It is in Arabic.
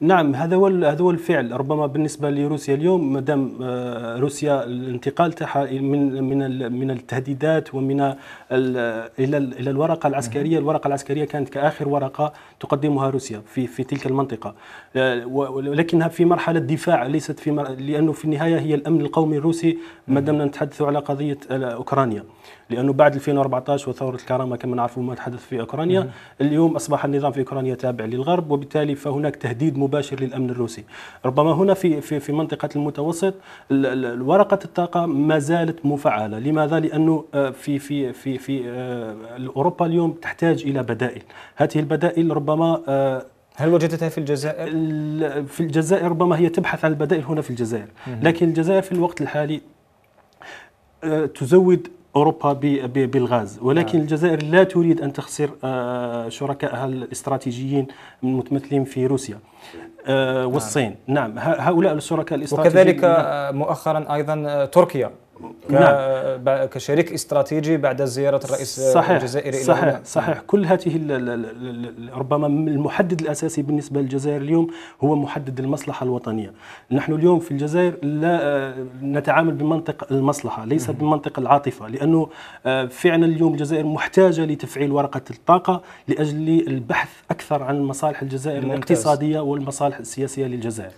نعم هذا هو هذا هو الفعل ربما بالنسبه لروسيا اليوم ما دام آه، روسيا الانتقال تاعها من من من التهديدات ومن الى الى الورقه العسكريه، الورقه العسكريه كانت كاخر ورقه تقدمها روسيا في في تلك المنطقه آه، ولكنها في مرحله دفاع ليست في مر... لانه في النهايه هي الامن القومي الروسي ما دامنا نتحدث على قضيه آه، اوكرانيا لانه بعد 2014 وثوره الكرامه كما نعرفوا ما تحدث في اوكرانيا اليوم اصبح النظام في اوكرانيا تابع للغرب وبالتالي فهناك تهديد مباشر للامن الروسي ربما هنا في في في منطقه المتوسط ورقه الطاقه ما زالت مفعله لماذا لانه آه، في في في في آه، اوروبا اليوم تحتاج الى بدائل هذه البدائل ربما آه، هل وجدتها في الجزائر؟ في الجزائر ربما هي تبحث عن البدائل هنا في الجزائر لكن الجزائر في الوقت الحالي تزود اوروبا بالغاز ولكن نعم. الجزائر لا تريد ان تخسر آه، شركائها الاستراتيجيين المتمثلين في روسيا آه، نعم. والصين نعم هؤلاء الشركاء الاستراتيجيين وكذلك آه، مؤخرا ايضا تركيا ك... نعم. كشريك استراتيجي بعد زياره الرئيس صحيح الجزائري صحيح الى صحيح, صحيح كل هذه ربما المحدد الاساسي بالنسبه للجزائر اليوم هو محدد المصلحه الوطنيه نحن اليوم في الجزائر لا آه، نتعامل بمنطق المصلحه ليس بمنطق العاطفه لانه آه، فعلا اليوم الجزائر محتاجه لتفعيل ورقه الطاقه لاجل البحث اكثر عن مصالح الجزائر ممتاز. الاقتصاديه والمصالح السياسيه للجزائر